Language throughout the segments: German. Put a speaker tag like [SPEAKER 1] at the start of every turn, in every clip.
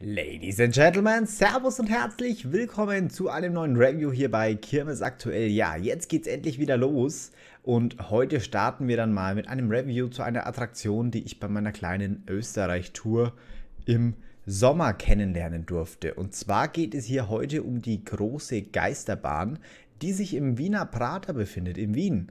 [SPEAKER 1] Ladies and Gentlemen, Servus und herzlich willkommen zu einem neuen Review hier bei Kirmes Aktuell. Ja, jetzt geht's endlich wieder los und heute starten wir dann mal mit einem Review zu einer Attraktion, die ich bei meiner kleinen Österreich-Tour im Sommer kennenlernen durfte. Und zwar geht es hier heute um die große Geisterbahn, die sich im Wiener Prater befindet, in Wien.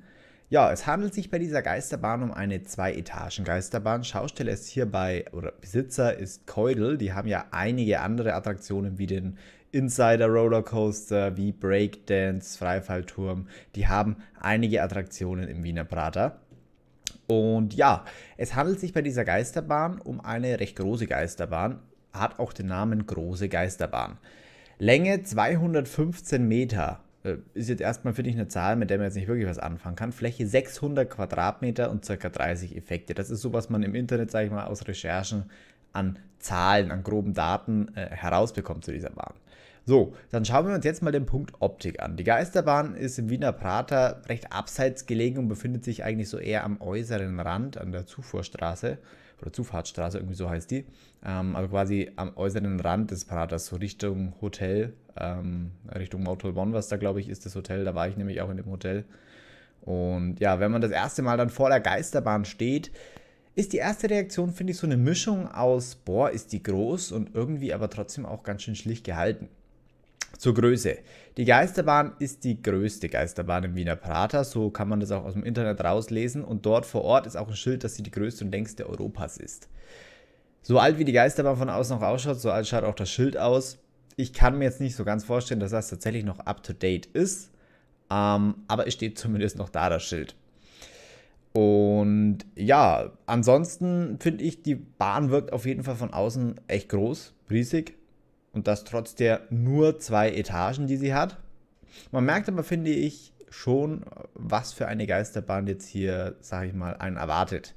[SPEAKER 1] Ja, es handelt sich bei dieser Geisterbahn um eine Zwei-Etagen-Geisterbahn. Schausteller ist hierbei, oder Besitzer ist Keudel. Die haben ja einige andere Attraktionen wie den Insider Rollercoaster, wie Breakdance, Freifallturm. Die haben einige Attraktionen im Wiener Prater. Und ja, es handelt sich bei dieser Geisterbahn um eine recht große Geisterbahn, hat auch den Namen Große Geisterbahn. Länge 215 Meter, äh, ist jetzt erstmal für dich eine Zahl, mit der man jetzt nicht wirklich was anfangen kann. Fläche 600 Quadratmeter und ca. 30 Effekte. Das ist so, was man im Internet, sage ich mal, aus Recherchen an Zahlen, an groben Daten äh, herausbekommt zu dieser Bahn. So, dann schauen wir uns jetzt mal den Punkt Optik an. Die Geisterbahn ist im Wiener Prater recht abseits gelegen und befindet sich eigentlich so eher am äußeren Rand an der Zufuhrstraße oder Zufahrtsstraße, irgendwie so heißt die. Ähm, also quasi am äußeren Rand des Praters, so Richtung Hotel, ähm, Richtung Motel One, was da glaube ich ist das Hotel. Da war ich nämlich auch in dem Hotel. Und ja, wenn man das erste Mal dann vor der Geisterbahn steht, ist die erste Reaktion, finde ich, so eine Mischung aus, boah, ist die groß und irgendwie aber trotzdem auch ganz schön schlicht gehalten. Zur Größe. Die Geisterbahn ist die größte Geisterbahn im Wiener Prater, so kann man das auch aus dem Internet rauslesen und dort vor Ort ist auch ein Schild, dass sie die größte und längste Europas ist. So alt wie die Geisterbahn von außen noch ausschaut, so alt schaut auch das Schild aus. Ich kann mir jetzt nicht so ganz vorstellen, dass das tatsächlich noch up-to-date ist, ähm, aber es steht zumindest noch da das Schild. Und ja, ansonsten finde ich, die Bahn wirkt auf jeden Fall von außen echt groß, riesig. Und das trotz der nur zwei Etagen, die sie hat. Man merkt aber, finde ich, schon, was für eine Geisterbahn jetzt hier, sag ich mal, einen erwartet.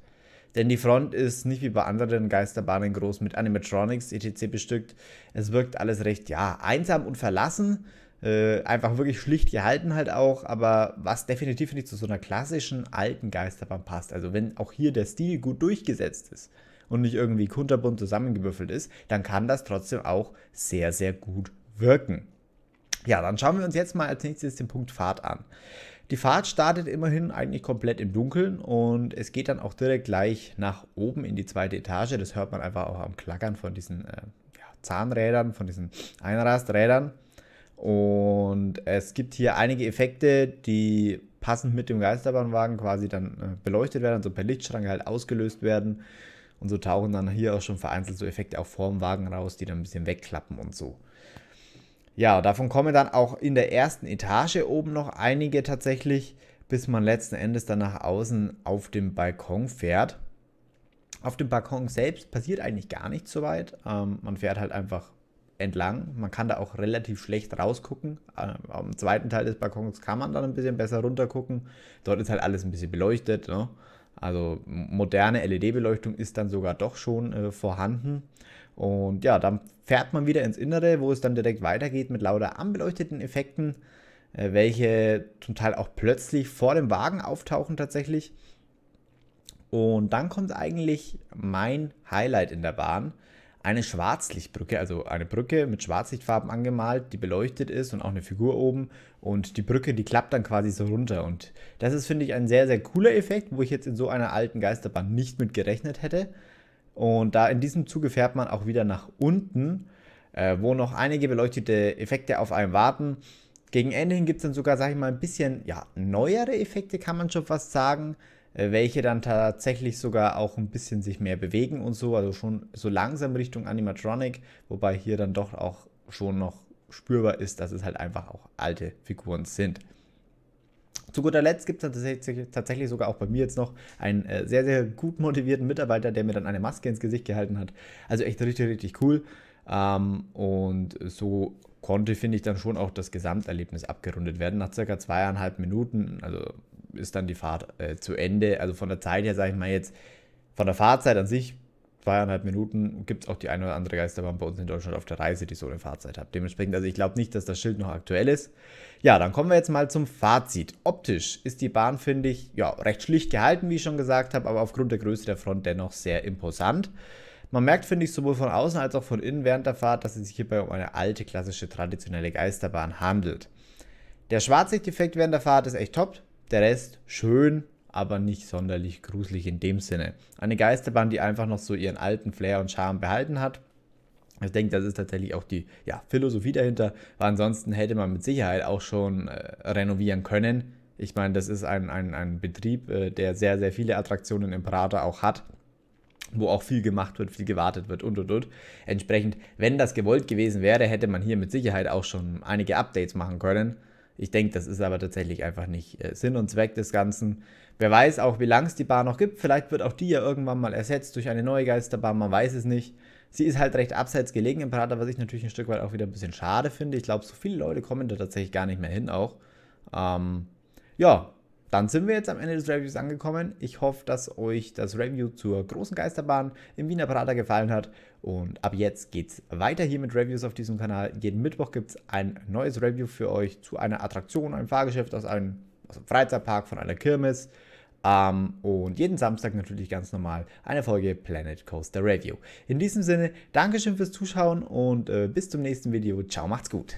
[SPEAKER 1] Denn die Front ist nicht wie bei anderen Geisterbahnen groß mit Animatronics etc. bestückt. Es wirkt alles recht, ja, einsam und verlassen. Äh, einfach wirklich schlicht gehalten halt auch, aber was definitiv nicht zu so einer klassischen alten Geisterbahn passt. Also wenn auch hier der Stil gut durchgesetzt ist und nicht irgendwie kunterbunt zusammengewürfelt ist, dann kann das trotzdem auch sehr, sehr gut wirken. Ja, dann schauen wir uns jetzt mal als nächstes den Punkt Fahrt an. Die Fahrt startet immerhin eigentlich komplett im Dunkeln und es geht dann auch direkt gleich nach oben in die zweite Etage. Das hört man einfach auch am Klackern von diesen äh, ja, Zahnrädern, von diesen Einrasträdern. Und es gibt hier einige Effekte, die passend mit dem Geisterbahnwagen quasi dann äh, beleuchtet werden, so also per Lichtschranke halt ausgelöst werden. Und so tauchen dann hier auch schon vereinzelt so Effekte auch vorm Wagen raus, die dann ein bisschen wegklappen und so. Ja, davon kommen dann auch in der ersten Etage oben noch einige tatsächlich, bis man letzten Endes dann nach außen auf dem Balkon fährt. Auf dem Balkon selbst passiert eigentlich gar nichts so weit. Ähm, man fährt halt einfach entlang. Man kann da auch relativ schlecht rausgucken. Ähm, am zweiten Teil des Balkons kann man dann ein bisschen besser runtergucken. Dort ist halt alles ein bisschen beleuchtet. Ne? Also moderne LED-Beleuchtung ist dann sogar doch schon äh, vorhanden. Und ja, dann fährt man wieder ins Innere, wo es dann direkt weitergeht mit lauter anbeleuchteten Effekten, äh, welche zum Teil auch plötzlich vor dem Wagen auftauchen tatsächlich. Und dann kommt eigentlich mein Highlight in der Bahn eine Schwarzlichtbrücke, also eine Brücke mit Schwarzlichtfarben angemalt, die beleuchtet ist und auch eine Figur oben. Und die Brücke, die klappt dann quasi so runter. Und das ist, finde ich, ein sehr, sehr cooler Effekt, wo ich jetzt in so einer alten Geisterbahn nicht mit gerechnet hätte. Und da in diesem Zuge fährt man auch wieder nach unten, äh, wo noch einige beleuchtete Effekte auf einem warten. Gegen Ende hin gibt es dann sogar, sage ich mal, ein bisschen ja, neuere Effekte, kann man schon fast sagen. Äh, welche dann tatsächlich sogar auch ein bisschen sich mehr bewegen und so, also schon so langsam Richtung Animatronic, wobei hier dann doch auch schon noch spürbar ist, dass es halt einfach auch alte Figuren sind. Zu guter Letzt gibt es tatsächlich, sogar auch bei mir jetzt noch einen äh, sehr, sehr gut motivierten Mitarbeiter, der mir dann eine Maske ins Gesicht gehalten hat. Also echt richtig, richtig cool. Ähm, und so konnte, finde ich, dann schon auch das Gesamterlebnis abgerundet werden. Nach circa zweieinhalb Minuten, also ist dann die Fahrt äh, zu Ende. Also von der Zeit her, sage ich mal jetzt, von der Fahrzeit an sich, zweieinhalb Minuten, gibt es auch die eine oder andere Geisterbahn bei uns in Deutschland auf der Reise, die so eine Fahrzeit hat. Dementsprechend, also ich glaube nicht, dass das Schild noch aktuell ist. Ja, dann kommen wir jetzt mal zum Fazit. Optisch ist die Bahn, finde ich, ja, recht schlicht gehalten, wie ich schon gesagt habe, aber aufgrund der Größe der Front dennoch sehr imposant. Man merkt, finde ich, sowohl von außen als auch von innen während der Fahrt, dass es sich hierbei um eine alte, klassische, traditionelle Geisterbahn handelt. Der Schwarzlichteffekt während der Fahrt ist echt top. Der Rest schön, aber nicht sonderlich gruselig in dem Sinne. Eine Geisterbahn, die einfach noch so ihren alten Flair und Charme behalten hat. Ich denke, das ist tatsächlich auch die ja, Philosophie dahinter, weil ansonsten hätte man mit Sicherheit auch schon äh, renovieren können. Ich meine, das ist ein, ein, ein Betrieb, äh, der sehr, sehr viele Attraktionen im Prater auch hat, wo auch viel gemacht wird, viel gewartet wird und und und. Entsprechend, wenn das gewollt gewesen wäre, hätte man hier mit Sicherheit auch schon einige Updates machen können. Ich denke, das ist aber tatsächlich einfach nicht äh, Sinn und Zweck des Ganzen. Wer weiß auch, wie lange es die Bahn noch gibt. Vielleicht wird auch die ja irgendwann mal ersetzt durch eine neue Geisterbahn, man weiß es nicht. Sie ist halt recht abseits gelegen im Prater, was ich natürlich ein Stück weit auch wieder ein bisschen schade finde. Ich glaube, so viele Leute kommen da tatsächlich gar nicht mehr hin auch. Ähm, ja, dann sind wir jetzt am Ende des Reviews angekommen. Ich hoffe, dass euch das Review zur großen Geisterbahn im Wiener Prater gefallen hat. Und ab jetzt geht's weiter hier mit Reviews auf diesem Kanal. Jeden Mittwoch gibt es ein neues Review für euch zu einer Attraktion, einem Fahrgeschäft aus einem, aus einem Freizeitpark, von einer Kirmes. Um, ähm, und jeden Samstag natürlich ganz normal eine Folge Planet Coaster Review. In diesem Sinne, Dankeschön fürs Zuschauen und äh, bis zum nächsten Video. Ciao, macht's gut.